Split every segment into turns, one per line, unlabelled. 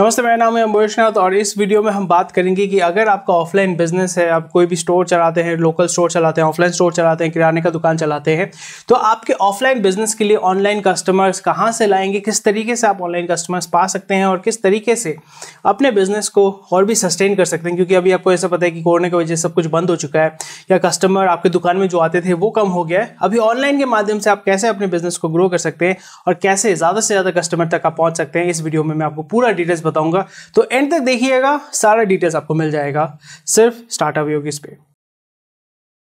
नमस्ते मेरा नाम है अम्बोश नाथ और इस वीडियो में हम बात करेंगे कि अगर आपका ऑफलाइन बिजनेस है आप कोई भी स्टोर चलाते हैं लोकल स्टोर चलाते हैं ऑफलाइन स्टोर चलाते हैं किराने का दुकान चलाते हैं तो आपके ऑफलाइन बिजनेस के लिए ऑनलाइन कस्टमर्स कहाँ से लाएंगे किस तरीके से आप ऑनलाइन कस्टमर्स पा सकते हैं और किस तरीके से अपने बिजनेस को और भी सस्टेन कर सकते हैं क्योंकि अभी आपको ऐसा पता है कि कोरोना की वजह से सब कुछ बंद हो चुका है या कस्टमर आपके दुकान में जो आते थे वो कम हो गया है अभी ऑनलाइन के माध्यम से आप कैसे अपने बिजनेस को ग्रो कर सकते हैं और कैसे ज़्यादा से ज़्यादा कस्टमर तक आप पहुँच सकते हैं इस वीडियो में मैं आपको पूरा डिटेल्स बताऊंगा तो एंड तक देखिएगा सारा डिटेल्स आपको मिल जाएगा सिर्फ स्टार्टअप योगिस पे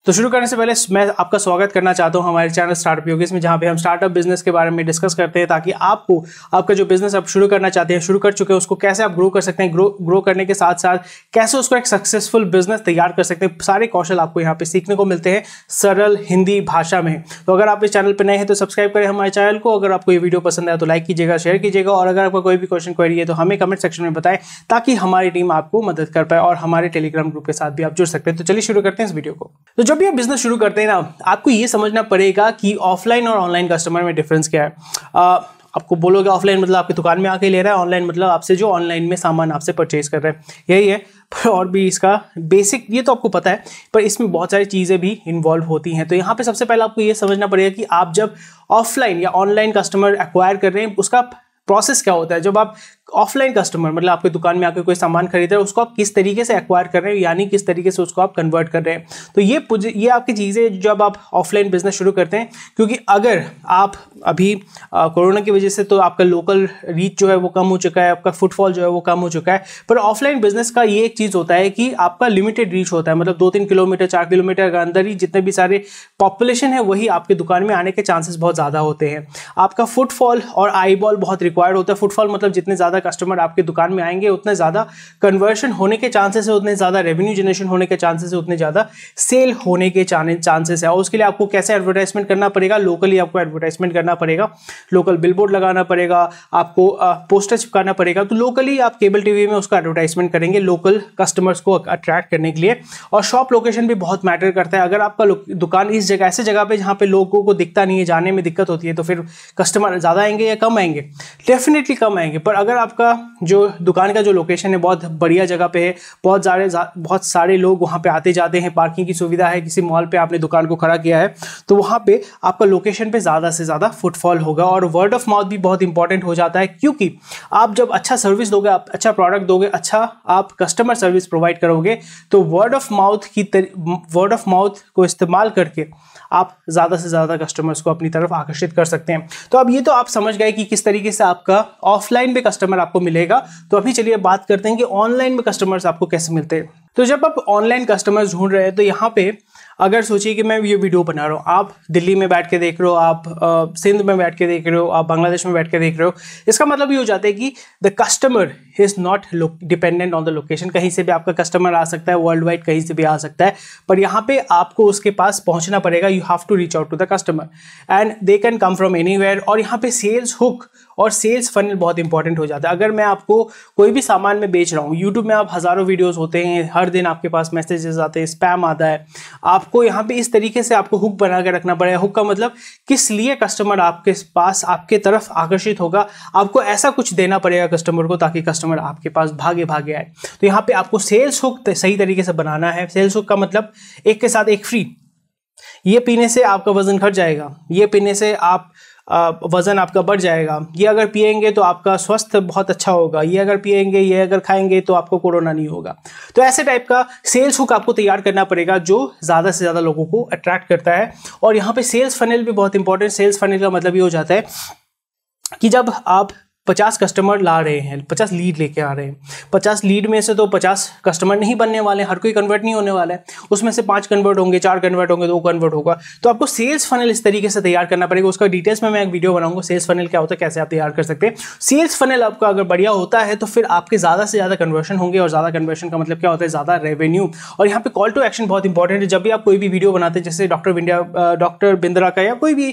तो शुरू करने से पहले मैं आपका स्वागत करना चाहता हूं हमारे चैनल स्टार्टअप योगेश में जहां पे हम स्टार्टअप बिजनेस के बारे में डिस्कस करते हैं ताकि आपको आपका जो बिजनेस आप शुरू करना चाहते हैं शुरू कर चुके हैं उसको कैसे आप ग्रो कर सकते हैं ग्रो ग्रो करने के साथ साथ कैसे उसको एक सक्सेसफुल बिजनेस तैयार कर सकते हैं सारे कौशल आपको यहाँ पे सीखने को मिलते हैं सरल हिंदी भाषा में तो अगर आप इस चैनल पर नए हैं तो सब्सक्राइब करें हमारे चैनल को अगर आपको ये वीडियो पसंद आया तो लाइक कीजिएगा शेयर कीजिएगा और अगर आपका कोई भी क्वेश्चन क्वेरी है तो हमें कमेंट सेक्शन में बताएं ताकि हमारी टीम आपको मदद कर पाए और हमारे टेलीग्राम ग्रुप के साथ भी आप जुड़ सकते हैं तो चलिए शुरू करते हैं इस वीडियो को तो जो जब भी आप बिजनेस शुरू करते हैं ना आपको ये समझना पड़ेगा कि ऑफलाइन और ऑनलाइन कस्टमर में डिफरेंस क्या है आ, आपको बोलोगे ऑफलाइन मतलब आपकी दुकान में आके ले रहा है ऑनलाइन मतलब आपसे जो ऑनलाइन में सामान आपसे परचेज कर रहे हैं यही है पर और भी इसका बेसिक ये तो आपको पता है पर इसमें बहुत सारी चीज़ें भी इन्वॉल्व होती हैं तो यहाँ पे सबसे पहले आपको ये समझना पड़ेगा कि आप जब ऑफलाइन या ऑनलाइन कस्टमर एक्वायर कर रहे हैं उसका प्रोसेस क्या होता है जब आप ऑफलाइन कस्टमर मतलब आपके दुकान में आकर कोई सामान खरीद रहा है उसको आप किस तरीके से एक्वायर कर रहे हैं यानी किस तरीके से उसको आप कन्वर्ट कर रहे हैं तो ये ये आपकी चीज़ें जब आप ऑफलाइन बिजनेस शुरू करते हैं क्योंकि अगर आप अभी कोरोना की वजह से तो आपका लोकल रीच जो है वो कम हो चुका है आपका फुटफॉल जो है वो कम हो चुका है पर ऑफलाइन बिजनेस का ये एक चीज़ होता है कि आपका लिमिटेड रीच होता है मतलब दो तीन किलोमीटर चार किलोमीटर के अंदर ही जितने भी सारे पॉपुलेशन है वही आपके दुकान में आने के चांसेस बहुत ज़्यादा होते हैं आपका फुटफॉल और बॉल बहुत रिक्वायर्ड होता है फुटफॉल मतलब जितने ज़्यादा ज़्यादा कस्टमर आपके दुकान में आएंगे उतने ज़्यादा कन्वर्शन होने के चांसेस है उतने ज़्यादा रेवेन्यू जनरेशन होने के चांसेस है उतने ज़्यादा सेल होने के चांसेस है और उसके लिए आपको कैसे एडवर्टाइजमेंट करना पड़ेगा लोकली आपको एडवर्टाइजमेंट करना पड़ेगा लोकल बिल लगाना पड़ेगा आपको पोस्टर चिपकाना पड़ेगा तो लोकली आप केबल टी में उसका एडवर्टाइजमेंट करेंगे लोकल कस्टमर्स को अट्रैक्ट करने के लिए और शॉप लोकेशन भी बहुत मैटर करता है अगर आपका दुकान इस जगह ऐसे जगह पर जहाँ पे लोगों को दिखता नहीं है जाने में दिक्कत होती है तो फिर कस्टमर ज़्यादा आएंगे या कम आएंगे डेफिनेटली कम आएंगे पर अगर आपका जो दुकान का जो लोकेशन है बहुत बढ़िया जगह पे है बहुत सारे बहुत सारे लोग वहाँ पे आते जाते हैं पार्किंग की सुविधा है किसी मॉल पे आपने दुकान को खड़ा किया है तो वहाँ पे आपका लोकेशन पे ज़्यादा से ज़्यादा फुटफॉल होगा और वर्ड ऑफ माउथ भी बहुत इंपॉर्टेंट हो जाता है क्योंकि आप जब अच्छा सर्विस दोगे आप अच्छा प्रोडक्ट दोगे अच्छा आप कस्टमर सर्विस प्रोवाइड करोगे तो वर्ड ऑफ माउथ की वर्ड ऑफ माउथ को इस्तेमाल करके आप ज़्यादा से ज़्यादा कस्टमर्स को अपनी तरफ आकर्षित कर सकते हैं तो अब ये तो आप समझ गए कि किस तरीके से आपका ऑफलाइन में कस्टमर आपको मिलेगा तो अभी चलिए बात करते हैं कि ऑनलाइन में कस्टमर्स आपको कैसे मिलते हैं तो जब आप ऑनलाइन कस्टमर्स ढूंढ रहे हैं तो यहाँ पे अगर सोचिए कि मैं ये वीडियो बना रहा हूँ आप दिल्ली में बैठ के देख रहे हो आप सिंध में बैठ के देख रहे हो आप बांग्लादेश में बैठ के देख रहे हो इसका मतलब ये हो जाता है कि the customer is not dependent on the location कहीं से भी आपका कस्टमर आ सकता है वर्ल्ड वाइड कहीं से भी आ सकता है पर यहाँ पे आपको उसके पास पहुँचना पड़ेगा you have to reach out to the customer and they can come from any और यहाँ पे सेल्स हुक और सेल्स फनल बहुत इंपॉर्टेंट हो जाता है अगर मैं आपको कोई भी सामान में बेच रहा हूँ यूट्यूब में आप हज़ारों वीडियोज़ होते हैं हर दिन आपके पास मैसेजेस आते हैं स्पैम आता है आपको यहाँ पर इस तरीके से आपको हुक बना के रखना पड़ेगा हुक का मतलब किस लिए कस्टमर आपके पास आपके तरफ आकर्षित होगा आपको ऐसा कुछ देना पड़ेगा कस्टमर को ताकि कस्टमर आपके पास भागे भागे आए तो यहाँ पे आपको सेल्स हुक सही तरीके से बनाना है सेल्स हुक का मतलब एक के साथ एक फ्री ये पीने से आपका वजन घट जाएगा ये पीने से आप वज़न आपका बढ़ जाएगा ये अगर पिएंगे तो आपका स्वास्थ्य बहुत अच्छा होगा ये अगर पिएंगे ये अगर खाएंगे तो आपको कोरोना नहीं होगा तो ऐसे टाइप का सेल्स हुक आपको तैयार करना पड़ेगा जो ज़्यादा से ज़्यादा लोगों को अट्रैक्ट करता है और यहाँ पर सेल्स फनल भी बहुत इंपॉर्टेंट सेल्स फनल का मतलब ये हो जाता है कि जब आप पचास कस्टमर ला रहे हैं पचास लीड लेके आ रहे हैं पचास लीड में से तो पचास कस्टमर नहीं बनने वाले हर कोई कन्वर्ट नहीं होने वाला है उसमें से पाँच कन्वर्ट होंगे चार कन्वर्ट होंगे दो कन्वर्ट होगा तो आपको सेल्स फनल इस तरीके से तैयार करना पड़ेगा उसका डिटेल्स में मैं एक वीडियो बनाऊंगा सेल्स फनल क्या होता है कैसे आप तैयार कर सकते हैं सेल्स फनल आपका अगर बढ़िया होता है तो फिर आपके ज़्यादा से ज़्यादा कन्वर्शन होंगे और ज़्यादा कन्वर्शन का मतलब क्या होता है ज़्यादा रेवेन्यू और यहाँ पे कॉल टू एक्शन बहुत इंपॉर्टेंट है जब भी आप कोई भी वीडियो बनाते हैं जैसे डॉक्टर बिंडिया डॉक्टर बिंद्रा का या कोई भी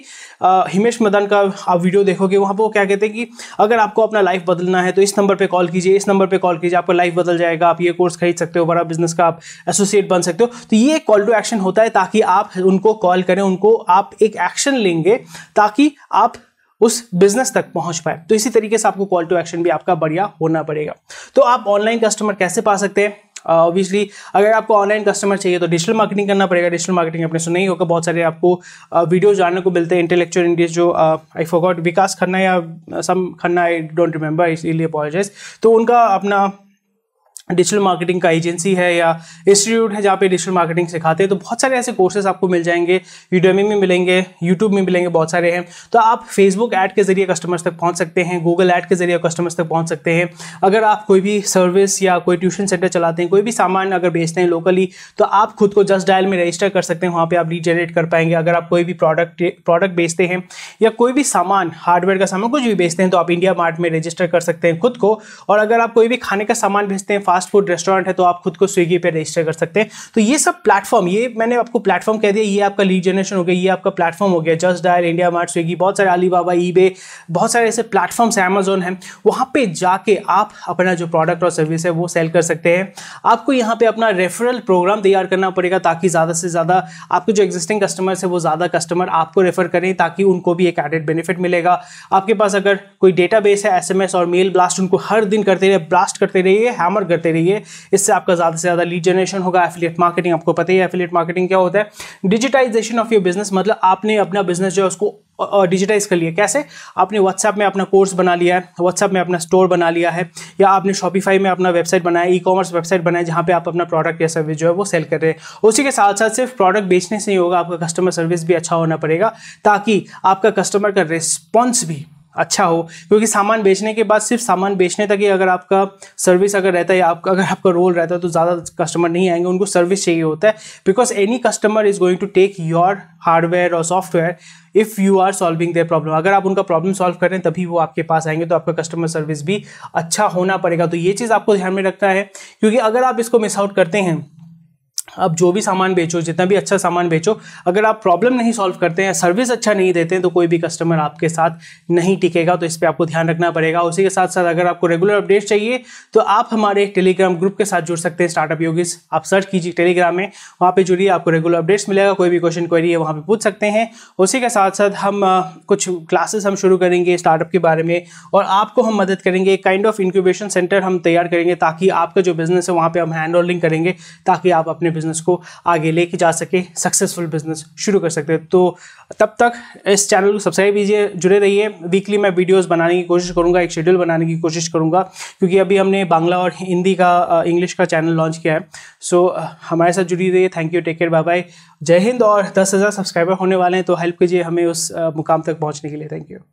हिमेश मदन का आप वीडियो देखोगे वहाँ पर वो क्या कहते हैं कि अगर आपको अपना लाइफ बदलना है तो इस नंबर पर कॉल कीजिए इस नंबर पर कॉल कीजिए आपका लाइफ बदल जाएगा आप ये कोर्स खरीद सकते हो बड़ा बिजनेस का आप एसोसिएट बन सकते हो तो ये कॉल टू एक्शन होता है ताकि आप उनको कॉल करें उनको आप एक एक्शन लेंगे ताकि आप उस बिजनेस तक पहुंच पाए तो इसी तरीके से आपको कॉल टू एक्शन भी आपका बढ़िया होना पड़ेगा तो आप ऑनलाइन कस्टमर कैसे पा सकते हैं ऑब्वियसली uh, अगर आपको ऑनलाइन कस्टमर चाहिए तो डिजिटल मार्केटिंग करना पड़ेगा डिजिटल मार्केटिंग अपने से नहीं होगा बहुत सारे आपको वीडियो uh, जानने को मिलते हैं इंटेलेक्चुअल इंडियज जो आई uh, फोकॉट विकास खन्ना या some Khanna I don't remember इसलिए पॉलिजाइज तो उनका अपना डिजिटल मार्केटिंग का एजेंसी है या इंस्टीट्यूट है जहाँ पे डिजिटल मार्केटिंग सिखाते हैं तो बहुत सारे ऐसे कोर्सेज आपको मिल जाएंगे यूडेमी में मिलेंगे यूट्यूब में मिलेंगे बहुत सारे हैं तो आप फेसबुक ऐड के जरिए कस्टमर्स तक पहुँच सकते हैं गूगल ऐड के जरिए कस्टमर्स तक पहुँच सकते हैं अगर आप कोई भी सर्विस या कोई ट्यूशन सेंटर चलाते हैं कोई भी सामान अगर बेचते हैं लोकली तो आप खुद को जस्ट डायल में रजिस्टर कर सकते हैं वहाँ पर आप लीड जनरेट कर पाएंगे अगर आप कोई भी प्रोडक्ट प्रोडक्ट बेचते हैं या कोई भी सामान हार्डवेयर का सामान कुछ भी बेचते हैं तो आप इंडिया मार्ट में रजिस्टर कर सकते हैं खुद को और अगर आप कोई भी खाने का सामान बेचते हैं फास्ट फास्ट फूड रेस्टोरेंट है तो आप खुद को स्विगी पे रजिस्टर कर सकते हैं तो ये सब प्लेटफॉर्म ये मैंने आपको प्लेटफॉर्म कह दिया ये आपका लीड जनरेशन हो गया ये आपका प्लेटफॉर्म हो गया just dial India mart Swiggy बहुत सारे अली बाबा ई बहुत सारे ऐसे प्लेटफॉर्म्स हैं अमेजोन है वहाँ पर जाके आप अपना जो प्रोडक्ट और सर्विस है वो सेल कर सकते हैं आपको यहाँ पर अपना रेफरल प्रोग्राम तैयार करना पड़ेगा ताकि ज़्यादा से ज़्यादा आपके जो एग्जिस्टिंग कस्टमर्स है वो ज़्यादा कस्टमर आपको रेफर करें ताकि उनको भी एक एडेड बेनिफिट मिलेगा आपके पास अगर कोई डेटाबेस है एसएमएस और मेल ब्लास्ट उनको हर दिन करते रहिए ब्लास्ट करते रहिए हैमर करते करते रहिए इससे आपका ज़्यादा से ज़्यादा लीड जनरेशन होगा एफिलेट मार्केटिंग आपको पता ही एफिलेट मार्केटिंग क्या होता है डिजिटाइजेशन ऑफ योर बिजनेस मतलब आपने अपना बिजनेस जो है उसको डिजिटाइज कर लिया कैसे आपने व्हाट्सएप में अपना कोर्स बना लिया है व्हाट्सएप में अपना स्टोर बना लिया है या आपने शॉपिफाई में अपना वेबसाइट बनाया ई कॉमर्स वेबसाइट बनाया जहाँ पे आप अपना प्रोडक्ट या सर्विस जो है वो सेल कर रहे हैं उसी के साथ साथ सिर्फ प्रोडक्ट बेचने से ही होगा आपका कस्टमर सर्विस भी अच्छा होना पड़ेगा ताकि आपका कस्टमर का रिस्पॉन्स भी अच्छा हो क्योंकि सामान बेचने के बाद सिर्फ सामान बेचने तक ही अगर आपका सर्विस अगर रहता है या आपका अगर आपका रोल रहता है तो ज़्यादा कस्टमर नहीं आएंगे उनको सर्विस चाहिए होता है because any customer is going to take your hardware और software if you are solving their problem अगर आप उनका प्रॉब्लम सॉल्व करें तभी वो आपके पास आएंगे तो आपका कस्टमर सर्विस भी अच्छा होना पड़ेगा तो ये चीज़ आपको ध्यान में रखना है क्योंकि अगर आप इसको मिस आउट करते हैं आप जो भी सामान बेचो जितना भी अच्छा सामान बेचो अगर आप प्रॉब्लम नहीं सॉल्व करते हैं सर्विस अच्छा नहीं देते हैं तो कोई भी कस्टमर आपके साथ नहीं टिकेगा तो इस पर आपको ध्यान रखना पड़ेगा उसी के साथ साथ अगर आपको रेगुलर अपडेट चाहिए तो आप हमारे टेलीग्राम ग्रुप के साथ जुड़ सकते हैं स्टार्टअप योगी आप सर्च कीजिए टेलीग्राम में वहाँ पर जुड़िए आपको रेगुलर अपडेट्स मिलेगा कोई भी क्वेश्चन क्वेरी है वहाँ पर पूछ सकते हैं उसी के साथ साथ हम कुछ क्लासेस हम शुरू करेंगे स्टार्टअप के बारे में और आपको हम मदद करेंगे एक काइंड ऑफ इंक्यूबेशन सेंटर हम तैयार करेंगे ताकि आपका जो बिजनेस है वहाँ पर हम हैंड होल्डिंग करेंगे ताकि आप अपने बिज़नेस को आगे लेके जा सके सक्सेसफुल बिज़नेस शुरू कर सकते हैं तो तब तक इस चैनल को सब्सक्राइब कीजिए जुड़े रहिए वीकली मैं वीडियोस बनाने की कोशिश करूँगा एक शेड्यूल बनाने की कोशिश करूँगा क्योंकि अभी हमने बांग्ला और हिंदी का इंग्लिश का चैनल लॉन्च किया है सो हमारे साथ जुड़ी रहिए thank you take care bye bye Jai Hind और दस हज़ार सब्सक्राइबर होने वाले हैं तो हेल्प कीजिए हमें उस मुकाम तक पहुँचने के लिए थैंक यू